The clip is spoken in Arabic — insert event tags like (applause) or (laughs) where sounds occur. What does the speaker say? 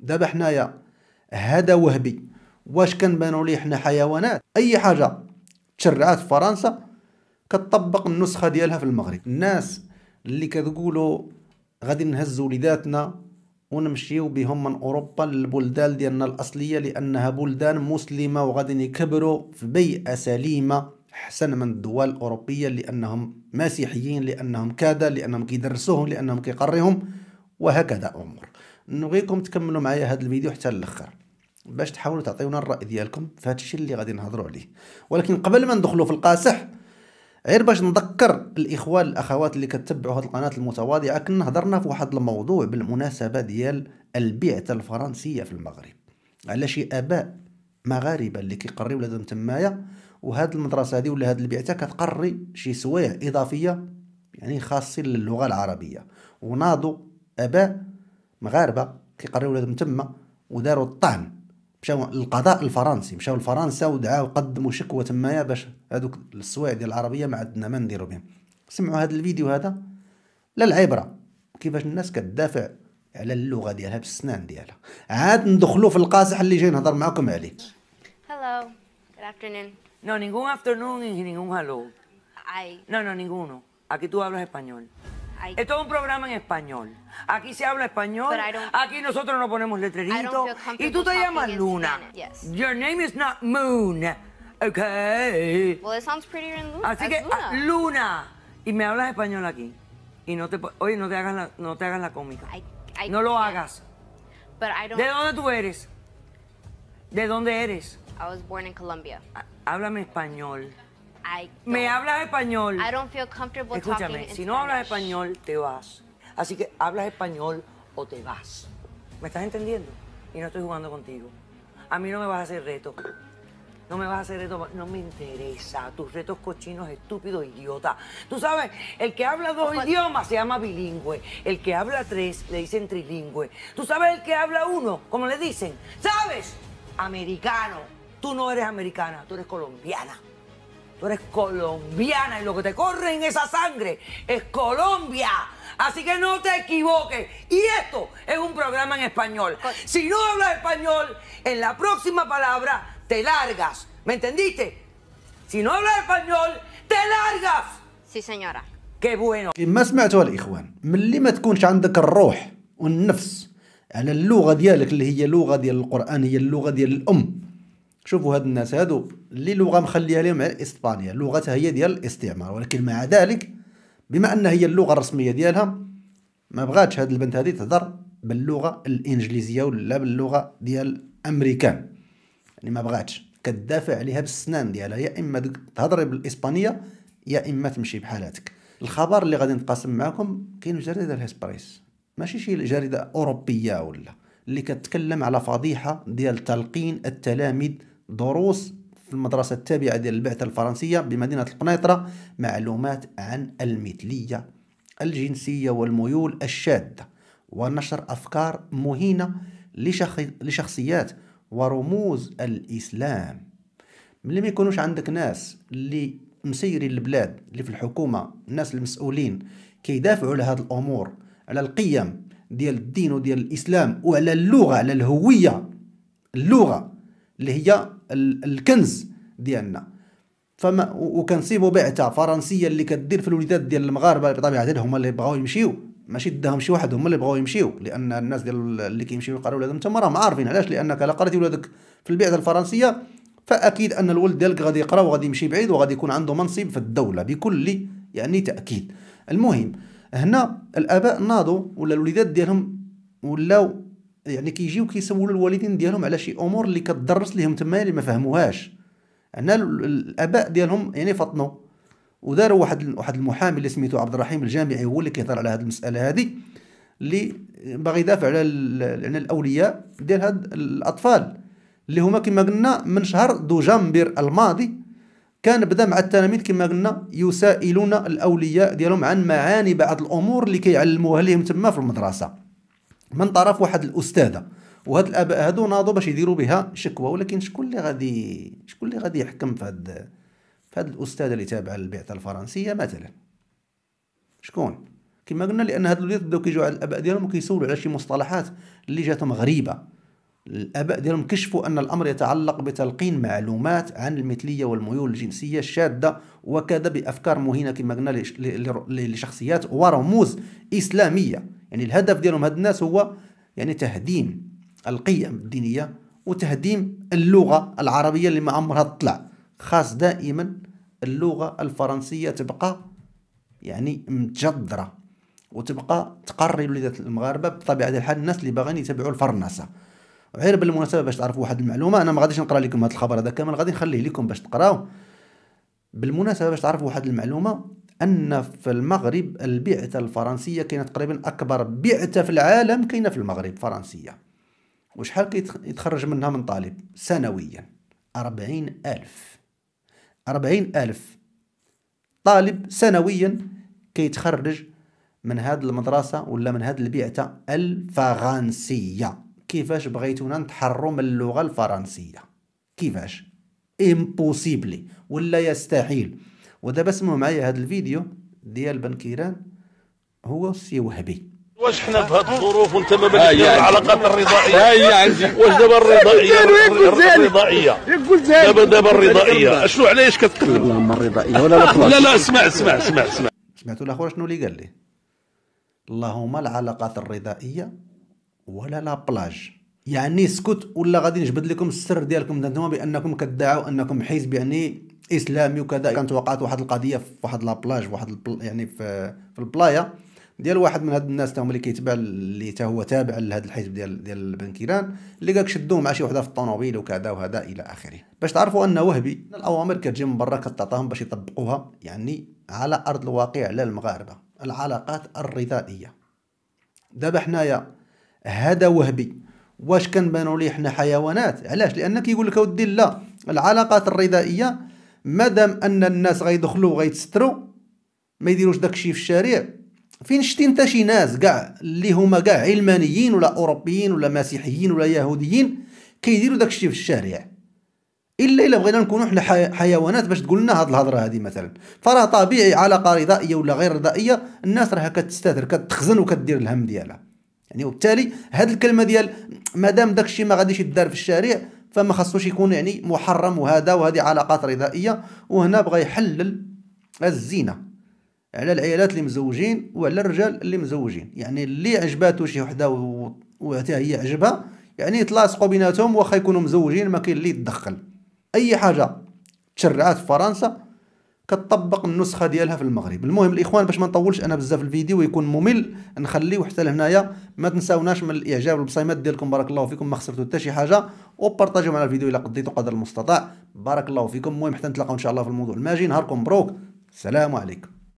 دابا حنايا هذا وهبي واش كنبانو ليه حنا حيوانات اي حاجه تشرعات في فرنسا كتطبق النسخه ديالها في المغرب الناس اللي كتقولوا غادي نهزوا وليداتنا ونمشيو بهم من اوروبا للبلدان ديالنا الاصليه لانها بلدان مسلمه وغادي يكبروا في بيئه سليمه احسن من الدول الاوروبيه لانهم مسيحيين لانهم كذا لانهم كيدرسوهم لانهم كيقريهم وهكذا امور نبغيكم تكملوا معايا هذا الفيديو حتى للاخر باش تحاولوا تعطيونا الراي ديالكم في هذا الشيء اللي غادي نهضروا عليه ولكن قبل ما ندخلوا في القاسح غير باش نذكر الاخوان الاخوات اللي كتبعوا هذه القناه المتواضعه كنا هضرنا في واحد الموضوع بالمناسبه ديال البعثه الفرنسيه في المغرب على شي اباء مغاربه اللي كيقريو ولادهم تمايا وهاد المدرسه هذه ولا هاد البعثه كتقري شي سوايع اضافيه يعني خاصين للغه العربيه وناضوا اباء مغاربه كيقريو ولادهم تما وداروا الطعن مشاو للقضاء الفرنسي مشاو لفرنسا ودعاو قدموا شكوى تمايا باش هذوك السوايع ديال العربيه ما عندنا ما نديرو بهم سمعوا هذا الفيديو هذا لا العبره كيفاش الناس كتدافع على اللغه ديالها بالسنان ديالها عاد ندخلوا في القاصح اللي جاي نهضر معكم عليه هالو good afternoon no ningún afternoon y ningún hello I... no no ninguno aquí tú hablas español Es todo un programa en español. Aquí se habla español. Aquí nosotros no ponemos letrerito. Y tú te llamas Luna. Your name is not Moon. Okay. Well, it sounds prettier in Luna. Así ah, que Luna. Y me hablas español aquí. Y no te oye, no te hagas la, no te hagas la cómica. no lo hagas. ¿De dónde tú eres? ¿De dónde eres? I was born in Colombia. Háblame español. Me hablas español. Escúchame, si no hablas español, te vas. Así que hablas español o te vas. ¿Me estás entendiendo? Y no estoy jugando contigo. A mí no me vas a hacer reto. No me vas a hacer reto, no me interesa. Tus retos cochinos, estúpidos, idiota. Tú sabes, el que habla dos idiomas se llama bilingüe. El que habla tres le dicen trilingüe. Tú sabes el que habla uno, como le dicen. ¿Sabes? Americano. Tú no eres americana, tú eres colombiana. Tú eres colombiana y lo que te corre en esa sangre es Colombia. Así que no te equivoques. Y esto es un programa en español. Si no hablas español, en la próxima palabra te largas. ¿Me entendiste? Si no hablas español, te largas. Sí, señora. Qué bueno. كما سمعتوا الاخوان ملي ما تكونش عندك الروح والنفس على ديالك اللي هي ديال la هي de ديال madre? شوفوا هاد الناس هادو اللي لغه مخليها لهم على اسبانيا لغتها هي ديال الاستعمار ولكن مع ذلك بما ان هي اللغه الرسميه ديالها ما بغاتش هاد البنت هادي تهضر باللغه الانجليزيه ولا باللغه ديال امريكان يعني ما بغاتش كتدافع عليها بالسنان ديالها يا اما تهضري بالاسبانيه يا اما تمشي بحالاتك الخبر اللي غادي نتقاسم معكم كاين جريده الهسبريس ماشي شي جريده اوروبيه ولا اللي كتكلم على فضيحه ديال تلقين التلاميذ دروس في المدرسة التابعة ديال البعثة الفرنسية بمدينة القنيطرة معلومات عن المثلية الجنسية والميول الشاذة ونشر أفكار مهينة لشخ... لشخصيات ورموز الإسلام ملي ما يكونوش عندك ناس اللي مسيرين البلاد اللي في الحكومة الناس المسؤولين كيدافعوا على هاد الأمور على القيم ديال الدين وديال الإسلام وعلى اللغة على الهوية اللغة اللي هي الكنز ديالنا فما وكنصيبوا بعثه فرنسيه اللي كدير في الوليدات ديال المغاربه بطبيعه الحال هما اللي بغاو يمشيو ماشي داهم شي واحد هما اللي بغاو يمشيو لان الناس ديال اللي كيمشيو يقراو ولادهم تما راهم عارفين علاش لانك الا قريتي ولادك في البعثه الفرنسيه فاكيد ان الولد ديالك غادي يقرا وغادي يمشي بعيد وغادي يكون عنده منصب في الدوله بكل يعني تاكيد المهم هنا الاباء ناضوا ولا الوليدات ديالهم ولاو يعني كيجيو كيسولوا الوالدين ديالهم على شي امور اللي كتدرس لهم تما اللي ما فهموهاش هنا الاباء ديالهم يعني فطنوا وداروا واحد واحد المحامي اللي سميتو عبد الرحيم الجامعي هو اللي كيهضر على هذه المساله هذه اللي باغي يدافع على يعني الاولياء ديال هاد الاطفال اللي هما كما قلنا من شهر دجنبر الماضي كان بدا مع التلاميذ كما قلنا يسائلون الاولياء ديالهم عن معاني بعض الامور اللي كيعلموها لهم تما في المدرسه من طرف واحد الاستاذه وهاد الاباء هادو ناضوا باش يديروا بها شكوى ولكن شكون اللي غادي شكون اللي غادي يحكم في هاد في هاد الاستاذه اللي تابعه للبعثه الفرنسيه مثلا شكون كما قلنا لان هاد الوليدات بداو كيجيو على الاباء ديالهم وكيسولوا على شي مصطلحات اللي جاتهم غريبه الاباء ديالهم كشفوا ان الامر يتعلق بتلقين معلومات عن المثليه والميول الجنسيه الشاذه وكذا بافكار مهينه كما قلنا لشخصيات ورموز اسلاميه يعني الهدف ديالهم هاد الناس هو يعني تهديم القيم الدينيه وتهديم اللغه العربيه اللي ما عمرها تطلع خاص دائما اللغه الفرنسيه تبقى يعني متجذره وتبقى تقري لذات المغاربه بطبيعه الحال الناس اللي باغيين يتبعوا الفرنسه غير بالمناسبه باش تعرفوا واحد المعلومه انا ما غاديش نقرا لكم هذا الخبر هذا كامل غادي نخليه لكم باش تقراوه بالمناسبه باش تعرفوا واحد المعلومه ان في المغرب البعثه الفرنسيه كانت تقريبا اكبر بعثه في العالم كاينه في المغرب فرنسيه وشحال كيتخرج منها من طالب سنويا أربعين ألف أربعين ألف طالب سنويا كيتخرج من هاد المدرسة ولا من هاد البعثة الفرنسية كيفاش بغيتونا نتحروا من اللغة الفرنسية كيفاش امبوسيبلي ولا يستحيل ودابا سمعوا معايا هذا الفيديو ديال بنكيران هو السي وهبي واش حنا في هذه الظروف وانت ما بالك آه، يعني. العلاقات الرضائيه هي آه، يعني. عندي واش دابا الرضائيه الرضائيه دابا دابا الرضاعيه شنو علاش كتقلب اللهم الرضائيه ولا لا (laughs) لا لا اسمع اسمع اسمع اسمع سمعتوا الاخر شنو اللي قال لي اللهم العلاقات الرضائيه ولا لا بلاج يعني اسكت ولا غادي نجبد لكم السر ديالكم انتم بانكم كدعوا انكم حزب يعني اسلامي وكذا كانت وقعت واحد القضيه في واحد لابلاج واحد البل يعني في في البلايا ديال واحد من هاد الناس تا هما اللي كيتبع اللي تا هو تابع لهاد الحزب ديال ديال بن كيران اللي قالك شدوه مع شي وحده في الطوموبيل وكذا وهذا الى اخره باش تعرفوا ان وهبي الاوامر كتجي من برا كتعطاهم باش يطبقوها يعني على ارض الواقع على المغاربه العلاقات الرضائيه دابا حنايا هذا وهبي واش كنبانوا ليه حنا حيوانات علاش لان كيقول لك اودي لا العلاقات الرضائيه مادام ان الناس غيدخلوا وغيتستروا ما يديروش داكشي في الشارع فين شتي انت شي ناس كاع اللي هما كاع علمانيين ولا اوروبيين ولا مسيحيين ولا يهوديين كيديروا داكشي في الشارع الا الا بغينا نكونوا حنا حيوانات باش تقول لنا هاد الهضره هذه مثلا فراه طبيعي علاقه رضائيه ولا غير رضائيه الناس راها كتستاثر كتخزن وكدير الهم ديالها يعني وبالتالي هاد الكلمه ديال مادام داكشي ما غاديش يدار في الشارع فما خصوش يكون يعني محرم وهذا وهذه علاقات رضائيه وهنا بغى يحلل الزينه على العيالات اللي مزوجين وعلى الرجال اللي مزوجين يعني اللي عجباتو شي وحده وحتى هي عجبها يعني يتلاصقوا بيناتهم واخا يكونوا مزوجين ما كاين اللي يتدخل اي حاجه تشرعات في فرنسا كتطبق النسخه ديالها في المغرب المهم الاخوان باش ما نطولش انا بزاف الفيديو ويكون ممل نخليه حتى لهنايا ما تنساوناش من الاعجاب والبصيمات ديالكم بارك الله فيكم ما خسرتوا حتى شي حاجه وبارطاجيو معنا الفيديو الا قضيتوا قدر المستطاع بارك الله فيكم المهم حتى نتلاقاو ان شاء الله في الموضوع الماجي نهاركم مبروك السلام عليكم